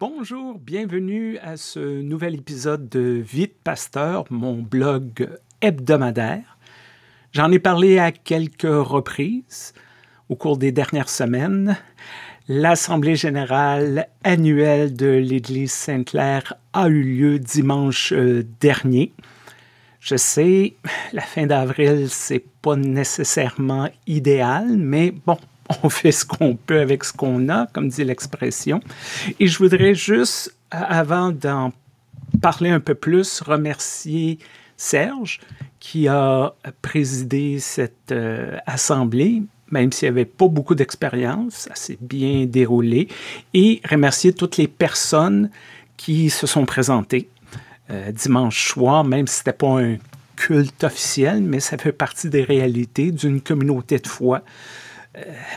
Bonjour, bienvenue à ce nouvel épisode de Vite Pasteur, mon blog hebdomadaire. J'en ai parlé à quelques reprises au cours des dernières semaines. L'Assemblée générale annuelle de l'Église Sainte-Claire a eu lieu dimanche euh, dernier. Je sais, la fin d'avril, c'est pas nécessairement idéal, mais bon, on fait ce qu'on peut avec ce qu'on a, comme dit l'expression. Et je voudrais juste, euh, avant d'en parler un peu plus, remercier Serge qui a euh, présidé cette euh, assemblée, même s'il n'y avait pas beaucoup d'expérience, ça s'est bien déroulé, et remercier toutes les personnes qui se sont présentées dimanche soir, même si ce n'était pas un culte officiel, mais ça fait partie des réalités d'une communauté de foi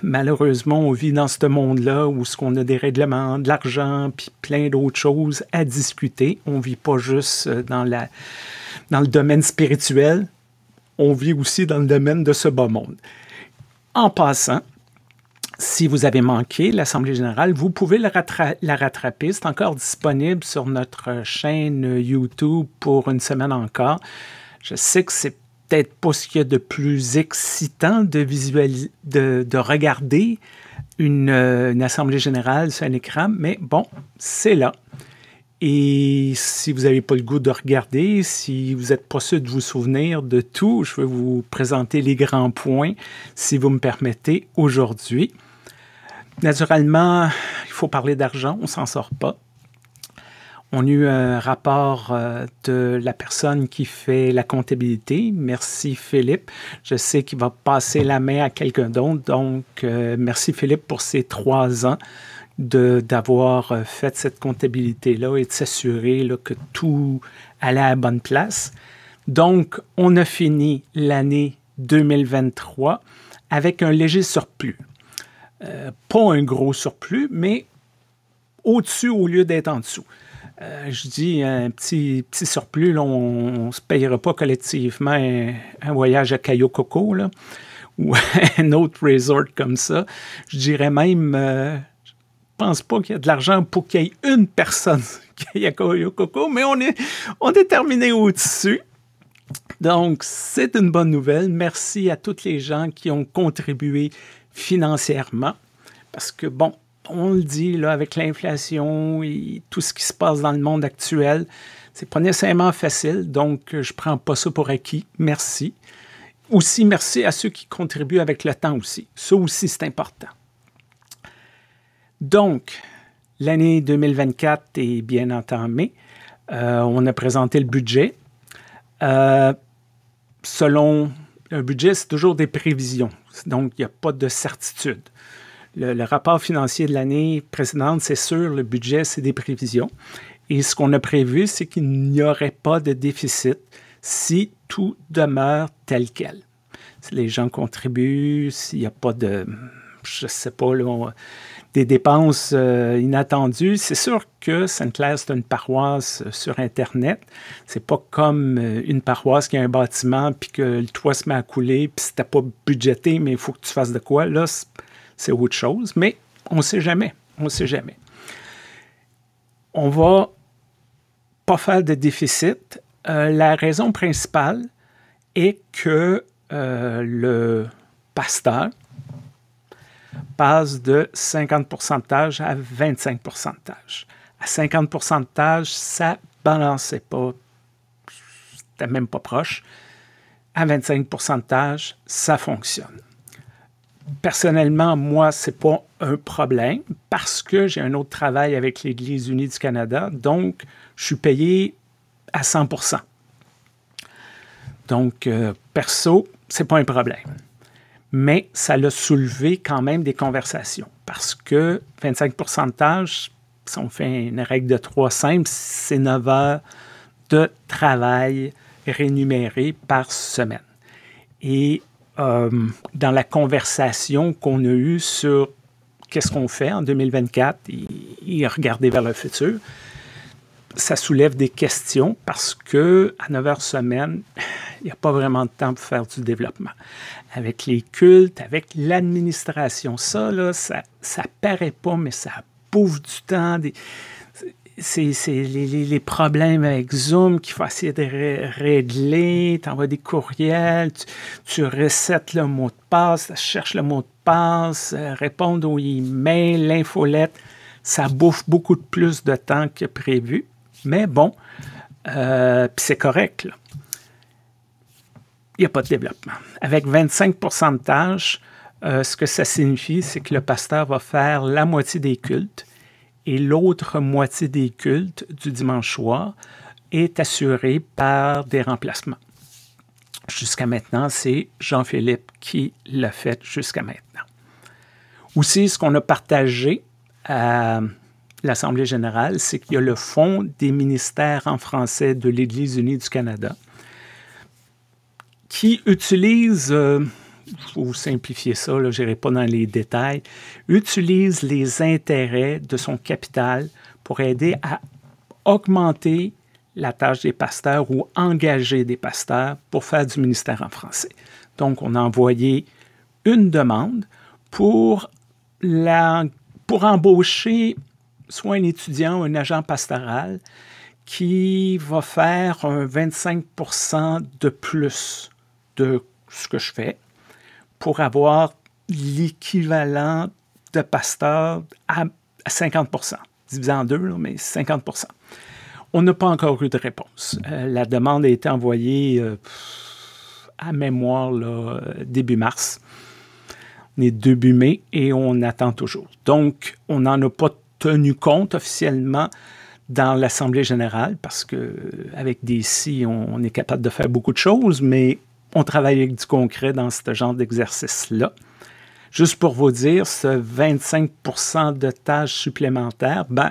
malheureusement, on vit dans ce monde-là où ce qu'on a des règlements, de l'argent, puis plein d'autres choses à discuter. On vit pas juste euh, dans, la, dans le domaine spirituel, on vit aussi dans le domaine de ce bas monde. En passant, si vous avez manqué l'Assemblée générale, vous pouvez la rattraper. C'est encore disponible sur notre chaîne YouTube pour une semaine encore. Je sais que c'est peut-être pas ce qu'il y a de plus excitant de, visualiser, de, regarder euh, une, assemblée générale sur un écran, mais bon, c'est là. Et si vous n'avez pas le goût de regarder, si vous n'êtes pas sûr de vous souvenir de tout, je vais vous présenter les grands points, si vous me permettez, aujourd'hui. Naturellement, il faut parler d'argent, on s'en sort pas. On a eu un rapport euh, de la personne qui fait la comptabilité. Merci Philippe. Je sais qu'il va passer la main à quelqu'un d'autre. Donc, euh, merci Philippe pour ces trois ans d'avoir euh, fait cette comptabilité-là et de s'assurer que tout allait à bonne place. Donc, on a fini l'année 2023 avec un léger surplus. pas un gros surplus, mais au-dessus au lieu d'être en dessous. Euh, je dis hein, un petit, surplus, on ne se payera pas collectivement un, voyage à Cayo Coco ou un autre resort comme ça. Je dirais même, euh, je ne pense pas qu'il y a de l'argent pour qu'il y ait une personne qui aille à Cayo Coco, mais on est, on est terminé au-dessus. Donc, c'est une bonne nouvelle. Merci à toutes les gens qui ont contribué financièrement. Parce que, bon, on le dit, là, avec l'inflation et tout ce qui se passe dans le monde actuel, c'est pas nécessairement facile, donc euh, je prends pas ça pour acquis. Merci. Aussi, merci à ceux qui contribuent avec le temps aussi. Ça aussi, c'est important. Donc, l'année 2024 est bien entamée. Euh, on a présenté le budget. Euh, selon un budget, c'est toujours des prévisions. Donc, il n'y a pas de certitude le, rapport financier de l'année précédente, c'est sûr, le budget, c'est des prévisions. Et ce qu'on a prévu, c'est qu'il n'y aurait pas de déficit si tout demeure tel quel. Si les gens contribuent, s'il n'y a pas de, je ne sais pas, des dépenses euh, inattendues, c'est sûr que Sainte-Claire, c'est une paroisse euh, sur Internet. C'est pas comme euh, une paroisse qui a un bâtiment, puis que le toit se met à couler, puis c'était pas budgété, mais il faut que tu fasses de quoi. Là, c'est autre chose, mais on ne sait jamais. On ne sait jamais. On va pas faire de déficit. Euh, la raison principale est que euh, le pasteur passe de 50% à 25% À 50%, ça balançait pas. C'était même pas proche. À 25%, ça fonctionne personnellement, moi, c'est pas un problème parce que j'ai un autre travail avec l'Église unie du Canada, donc je suis payé à 100 Donc, euh, perso, c'est pas un problème. Mais ça l'a soulevé quand même des conversations parce que 25 de tâches, si on fait une règle de trois simples, c'est 9 heures de travail rémunéré par semaine. Et euh, dans la conversation qu'on a eue sur qu'est-ce qu'on fait en 2024 et, regarder vers le futur, ça soulève des questions parce que à 9 heures semaine, il n'y a pas vraiment de temps pour faire du développement. Avec les cultes, avec l'administration, ça, là, ça ne paraît pas, mais ça bouffe du temps. Des, c'est les, problèmes avec Zoom qu'il faut essayer de régler, tu envoies des courriels, tu, recettes le mot de passe, cherches le mot de passe, réponds euh, répondre aux emails, l'infolette, ça bouffe beaucoup plus de temps que prévu, mais bon, euh, puis c'est correct. Il n'y a pas de développement. Avec 25 de tâches, euh, ce que ça signifie, c'est que le pasteur va faire la moitié des cultes et l'autre moitié des cultes du dimanche soir est assurée par des remplacements. Jusqu'à maintenant, c'est Jean-Philippe qui l'a fait jusqu'à maintenant. Aussi, ce qu'on a partagé à l'Assemblée générale, c'est qu'il y a le Fonds des ministères en français de l'Église unie du Canada qui utilise... Euh, vous simplifier ça, je n'irai pas dans les détails, utilise les intérêts de son capital pour aider à augmenter la tâche des pasteurs ou engager des pasteurs pour faire du ministère en français. Donc, on a envoyé une demande pour, la, pour embaucher soit un étudiant ou un agent pastoral qui va faire un 25 de plus de ce que je fais pour avoir l'équivalent de pasteur à 50 divisé en deux, mais 50 On n'a pas encore eu de réponse. Euh, la demande a été envoyée euh, à mémoire euh, début mars. On est début mai et on attend toujours. Donc, on n'en a pas tenu compte officiellement dans l'Assemblée générale parce que avec des si, on, on est capable de faire beaucoup de choses, mais on travaille avec du concret dans ce genre d'exercice-là. Juste pour vous dire, ce 25 de tâches supplémentaires, ben,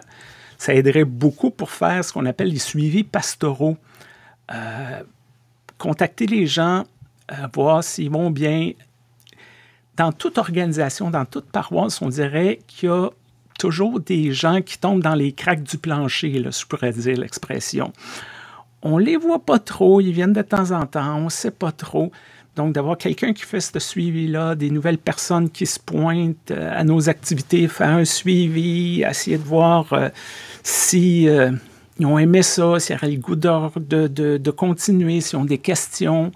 ça aiderait beaucoup pour faire ce qu'on appelle les suivis pastoraux. Euh, contacter les gens, euh, voir s'ils vont bien. Dans toute organisation, dans toute paroisse, on dirait qu'il y a toujours des gens qui tombent dans les craques du plancher, si je pourrais dire l'expression on les voit pas trop, ils viennent de temps en temps, on sait pas trop. Donc, d'avoir quelqu'un qui fait ce suivi-là, des nouvelles personnes qui se pointent euh, à nos activités, faire un suivi, essayer de voir euh, si euh, ils ont aimé ça, s'ils le goût de, de, de continuer, s'ils ont des questions.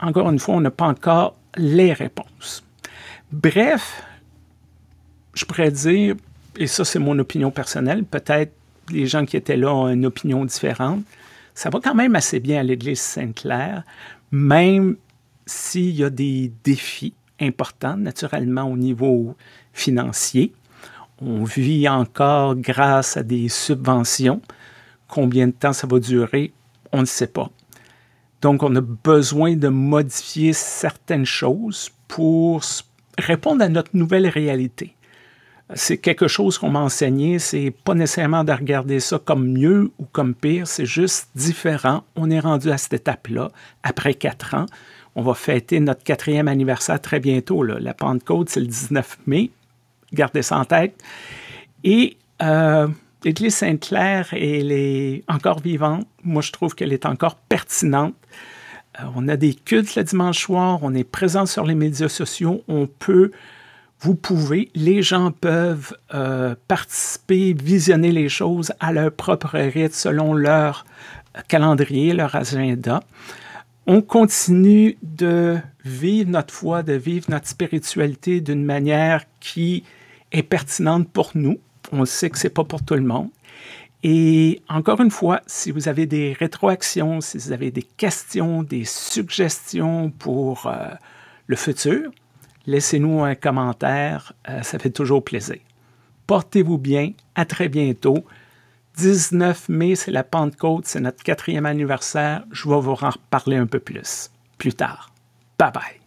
encore une fois, on n'a pas encore les réponses. Bref, je pourrais dire, et ça c'est mon opinion personnelle, peut-être les gens qui étaient là ont une opinion différente. Ça va quand même assez bien à l'Église Sainte-Claire, même s'il y a des défis importants, naturellement au niveau financier. On vit encore grâce à des subventions. Combien de temps ça va durer, on ne sait pas. Donc, on a besoin de modifier certaines choses pour répondre à notre nouvelle réalité c'est quelque chose qu'on m'a enseigné, c'est pas nécessairement de regarder ça comme mieux ou comme pire, c'est juste différent. On est rendu à cette étape-là, après quatre ans. On va fêter notre quatrième anniversaire très bientôt. La Pentecôte, c'est le 19 mai. Gardez ça en tête. Et l'Église euh, Sainte-Claire, elle est encore vivante. Moi, je trouve qu'elle est encore pertinente. Euh, on a des cultes le dimanche soir, on est présent sur les médias sociaux, on peut vous pouvez, les gens peuvent euh, participer, visionner les choses à leur propre rythme selon leur calendrier, leur agenda. On continue de vivre notre foi, de vivre notre spiritualité d'une manière qui est pertinente pour nous. On sait que ce n'est pas pour tout le monde. Et encore une fois, si vous avez des rétroactions, si vous avez des questions, des suggestions pour euh, le futur, Laissez-nous un commentaire, euh, ça fait toujours plaisir. Portez-vous bien, à très bientôt. 19 mai, c'est la Pentecôte, c'est notre quatrième anniversaire. Je vais vous en reparler un peu plus plus tard. Bye bye.